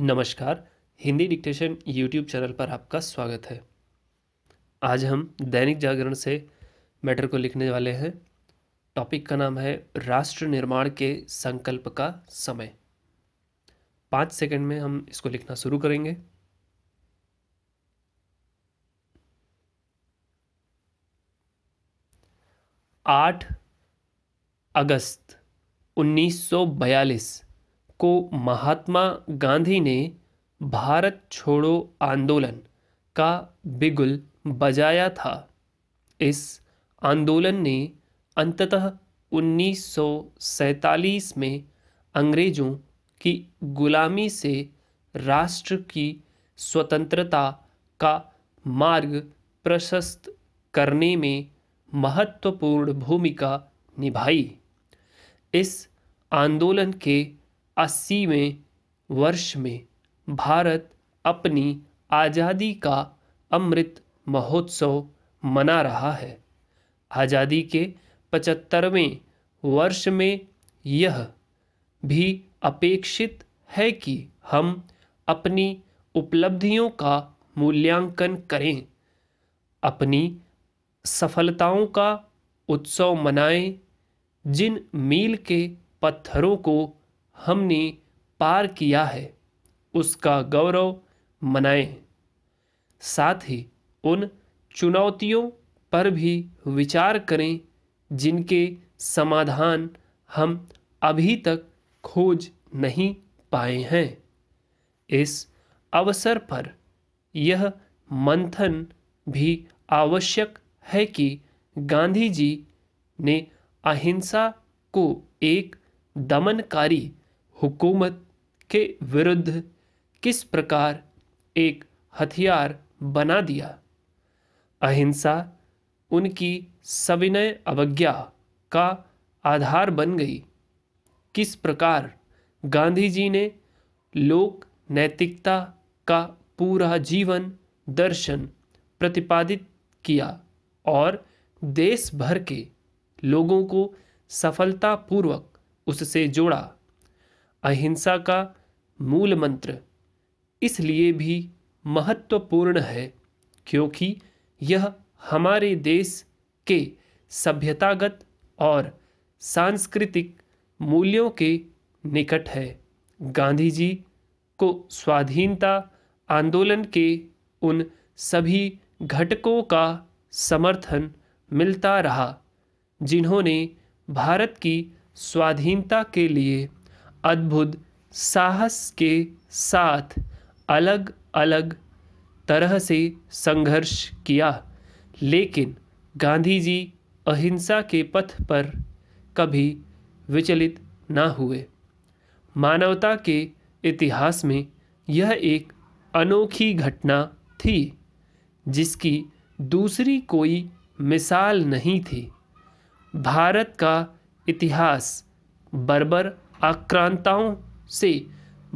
नमस्कार Hindi dictation YouTube channel पर आपका स्वागत है आज हम दैनिक जागरण से मैटर को लिखने वाले हैं टॉपिक का नाम है राष्ट्र निर्माण के संकल्प का समय पाँच सेकंड में हम इसको लिखना शुरू करेंगे आठ अगस्त उन्नीस सौ बयालीस को महात्मा गांधी ने भारत छोड़ो आंदोलन का बिगुल बजाया था इस आंदोलन ने अंततः 1947 में अंग्रेज़ों की गुलामी से राष्ट्र की स्वतंत्रता का मार्ग प्रशस्त करने में महत्वपूर्ण भूमिका निभाई इस आंदोलन के अस्सीवें वर्ष में भारत अपनी आज़ादी का अमृत महोत्सव मना रहा है आज़ादी के पचहत्तरवें वर्ष में यह भी अपेक्षित है कि हम अपनी उपलब्धियों का मूल्यांकन करें अपनी सफलताओं का उत्सव मनाएं जिन मील के पत्थरों को हमने पार किया है उसका गौरव मनाएं साथ ही उन चुनौतियों पर भी विचार करें जिनके समाधान हम अभी तक खोज नहीं पाए हैं इस अवसर पर यह मंथन भी आवश्यक है कि गांधी जी ने अहिंसा को एक दमनकारी हुकूमत के विरुद्ध किस प्रकार एक हथियार बना दिया अहिंसा उनकी सविनय अवज्ञा का आधार बन गई किस प्रकार गांधी जी ने लोक नैतिकता का पूरा जीवन दर्शन प्रतिपादित किया और देश भर के लोगों को सफलतापूर्वक उससे जोड़ा अहिंसा का मूल मंत्र इसलिए भी महत्वपूर्ण है क्योंकि यह हमारे देश के सभ्यतागत और सांस्कृतिक मूल्यों के निकट है गांधी जी को स्वाधीनता आंदोलन के उन सभी घटकों का समर्थन मिलता रहा जिन्होंने भारत की स्वाधीनता के लिए अद्भुत साहस के साथ अलग अलग तरह से संघर्ष किया लेकिन गांधी जी अहिंसा के पथ पर कभी विचलित ना हुए मानवता के इतिहास में यह एक अनोखी घटना थी जिसकी दूसरी कोई मिसाल नहीं थी भारत का इतिहास बर्बर आक्रांताओं से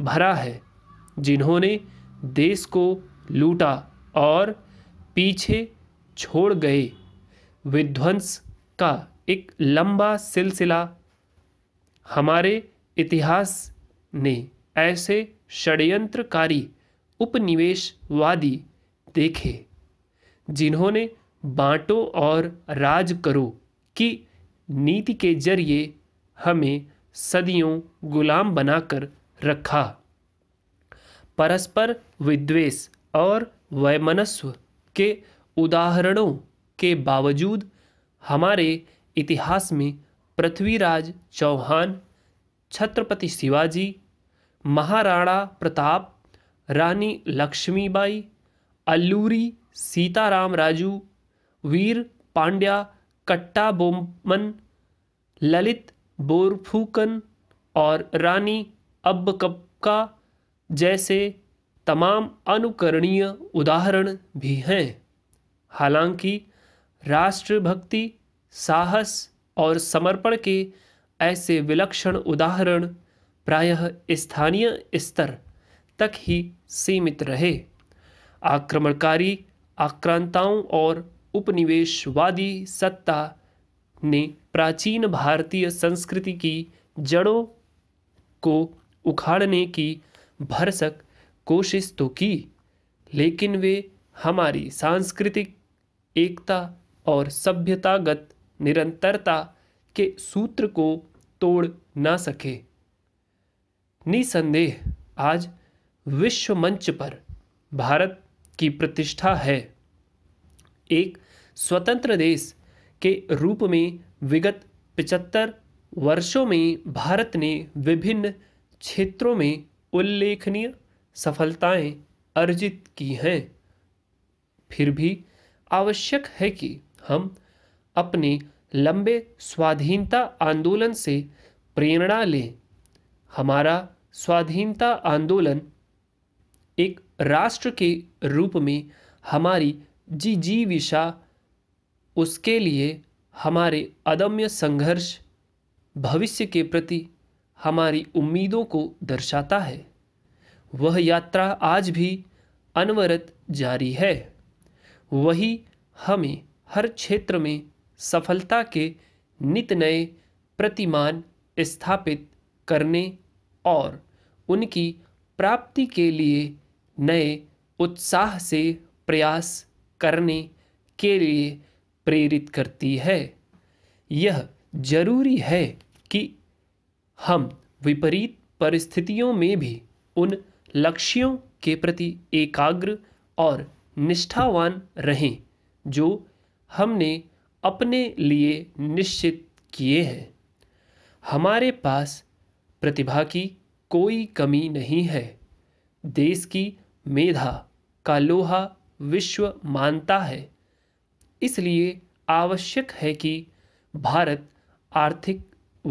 भरा है जिन्होंने देश को लूटा और पीछे छोड़ गए विध्वंस का एक लंबा सिलसिला हमारे इतिहास ने ऐसे षड्यंत्रकारी उपनिवेशवादी देखे जिन्होंने बांटो और राज करो की नीति के जरिए हमें सदियों गुलाम बनाकर रखा परस्पर विद्वेष और वैमनस्व के उदाहरणों के बावजूद हमारे इतिहास में पृथ्वीराज चौहान छत्रपति शिवाजी महाराणा प्रताप रानी लक्ष्मीबाई अल्लूरी सीताराम राजू वीर पांड्या कट्टा बोमन ललित बोरफूकन और रानी अब्बकपका जैसे तमाम अनुकरणीय उदाहरण भी हैं हालांकि राष्ट्रभक्ति साहस और समर्पण के ऐसे विलक्षण उदाहरण प्रायः स्थानीय स्तर तक ही सीमित रहे आक्रमणकारी आक्रांताओं और उपनिवेशवादी सत्ता ने प्राचीन भारतीय संस्कृति की जड़ों को उखाड़ने की भरसक कोशिश तो की लेकिन वे हमारी सांस्कृतिक एकता और सभ्यतागत निरंतरता के सूत्र को तोड़ ना सके निसंदेह आज विश्व मंच पर भारत की प्रतिष्ठा है एक स्वतंत्र देश के रूप में विगत पिचहत्तर वर्षों में भारत ने विभिन्न क्षेत्रों में उल्लेखनीय सफलताएं अर्जित की हैं फिर भी आवश्यक है कि हम अपने लंबे स्वाधीनता आंदोलन से प्रेरणा लें हमारा स्वाधीनता आंदोलन एक राष्ट्र के रूप में हमारी जी जीविशा उसके लिए हमारे अदम्य संघर्ष भविष्य के प्रति हमारी उम्मीदों को दर्शाता है वह यात्रा आज भी अनवरत जारी है वही हमें हर क्षेत्र में सफलता के नित नए प्रतिमान स्थापित करने और उनकी प्राप्ति के लिए नए उत्साह से प्रयास करने के लिए प्रेरित करती है यह जरूरी है कि हम विपरीत परिस्थितियों में भी उन लक्ष्यों के प्रति एकाग्र और निष्ठावान रहें जो हमने अपने लिए निश्चित किए हैं हमारे पास प्रतिभा की कोई कमी नहीं है देश की मेधा का लोहा विश्व मानता है इसलिए आवश्यक है कि भारत आर्थिक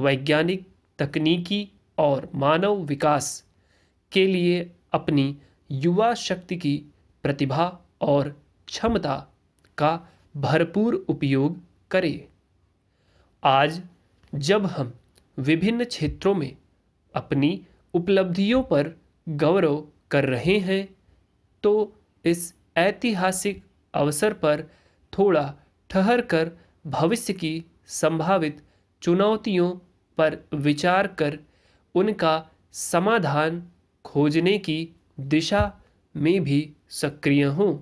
वैज्ञानिक तकनीकी और मानव विकास के लिए अपनी युवा शक्ति की प्रतिभा और क्षमता का भरपूर उपयोग करे आज जब हम विभिन्न क्षेत्रों में अपनी उपलब्धियों पर गौरव कर रहे हैं तो इस ऐतिहासिक अवसर पर थोड़ा ठहर कर भविष्य की संभावित चुनौतियों पर विचार कर उनका समाधान खोजने की दिशा में भी सक्रिय हों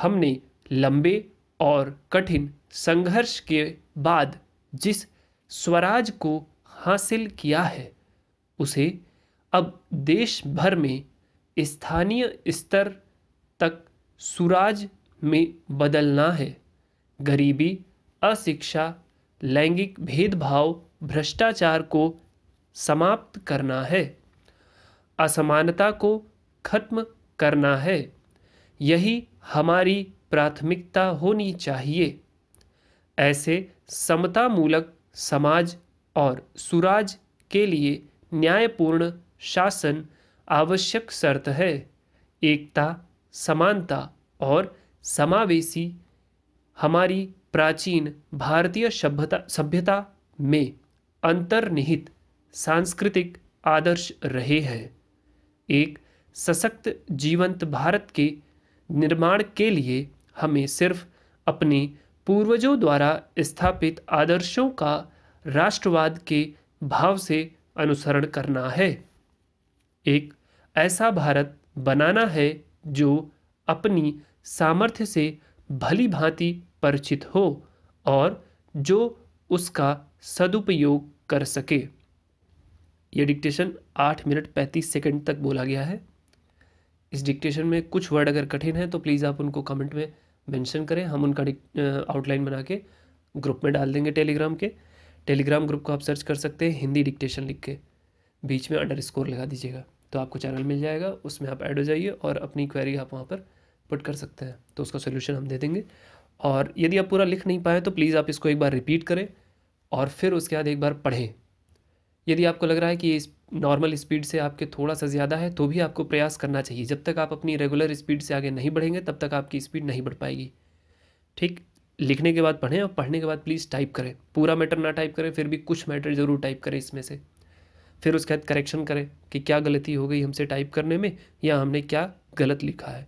हमने लंबे और कठिन संघर्ष के बाद जिस स्वराज को हासिल किया है उसे अब देश भर में स्थानीय स्तर तक सुराज में बदलना है गरीबी अशिक्षा लैंगिक भेदभाव भ्रष्टाचार को समाप्त करना है असमानता को खत्म करना है यही हमारी प्राथमिकता होनी चाहिए ऐसे समतामूलक समाज और सुराज के लिए न्यायपूर्ण शासन आवश्यक शर्त है एकता समानता और समावेशी हमारी प्राचीन भारतीय सभ्यता सभ्यता में अंतर्निहित सांस्कृतिक आदर्श रहे हैं एक सशक्त जीवंत भारत के निर्माण के लिए हमें सिर्फ अपने पूर्वजों द्वारा स्थापित आदर्शों का राष्ट्रवाद के भाव से अनुसरण करना है एक ऐसा भारत बनाना है जो अपनी सामर्थ्य से भली भांति परिचित हो और जो उसका सदुपयोग कर सके यह डिक्टेशन आठ मिनट पैंतीस सेकंड तक बोला गया है इस डिक्टेशन में कुछ वर्ड अगर कठिन है तो प्लीज़ आप उनको कमेंट में मेंशन करें हम उनका आउटलाइन बना के ग्रुप में डाल देंगे टेलीग्राम के टेलीग्राम ग्रुप को आप सर्च कर सकते हैं हिंदी डिक्टेशन लिख के बीच में अंडर स्कोर लगा दीजिएगा तो आपको चैनल मिल जाएगा उसमें आप ऐड हो जाइए और अपनी क्वेरी आप वहाँ पर पुट कर सकते हैं तो उसका सोल्यूशन हम दे देंगे और यदि आप पूरा लिख नहीं पाए तो प्लीज़ आप इसको एक बार रिपीट करें और फिर उसके बाद एक बार पढ़ें यदि आपको लग रहा है कि नॉर्मल स्पीड से आपके थोड़ा सा ज़्यादा है तो भी आपको प्रयास करना चाहिए जब तक आप अपनी रेगुलर स्पीड से आगे नहीं बढ़ेंगे तब तक आपकी स्पीड नहीं बढ़ पाएगी ठीक लिखने के बाद पढ़ें और पढ़ने के बाद प्लीज़ टाइप करें पूरा मैटर ना टाइप करें फिर भी कुछ मैटर ज़रूर टाइप करें इसमें से फिर उसके बाद करेक्शन करें कि क्या गलती हो गई हमसे टाइप करने में या हमने क्या गलत लिखा है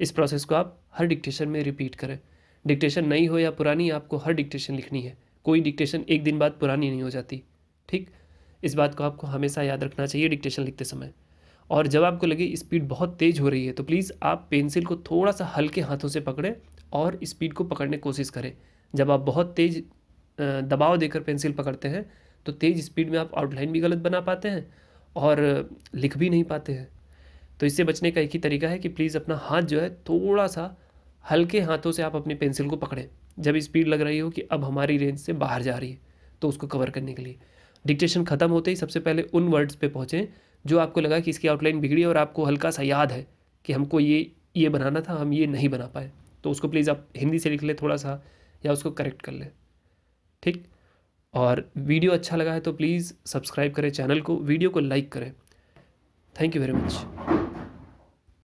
इस प्रोसेस को आप हर डिक्टेशन में रिपीट करें डिक्टेशन नई हो या पुरानी आपको हर डिक्टेशन लिखनी है कोई डिक्टेशन एक दिन बाद पुरानी नहीं हो जाती ठीक इस बात को आपको हमेशा याद रखना चाहिए डिक्टेशन लिखते समय और जब आपको लगे स्पीड बहुत तेज़ हो रही है तो प्लीज़ आप पेंसिल को थोड़ा सा हल्के हाथों से पकड़ें और स्पीड को पकड़ने की कोशिश करें जब आप बहुत तेज़ दबाव देकर पेंसिल पकड़ते हैं तो तेज़ स्पीड में आप आउटलाइन भी गलत बना पाते हैं और लिख भी नहीं पाते हैं तो इससे बचने का एक ही तरीका है कि प्लीज़ अपना हाथ जो है थोड़ा सा हल्के हाथों से आप अपनी पेंसिल को पकड़ें जब स्पीड लग रही हो कि अब हमारी रेंज से बाहर जा रही है तो उसको कवर करने के लिए डिक्टेशन ख़त्म होते ही सबसे पहले उन वर्ड्स पे पहुँचें जो आपको लगा कि इसकी आउटलाइन बिगड़ी और आपको हल्का सा याद है कि हमको ये ये बनाना था हम ये नहीं बना पाए तो उसको प्लीज़ आप हिंदी से लिख लें थोड़ा सा या उसको करेक्ट कर लें ठीक और वीडियो अच्छा लगा है तो प्लीज़ सब्सक्राइब करें चैनल को वीडियो को लाइक करें थैंक यू वेरी मच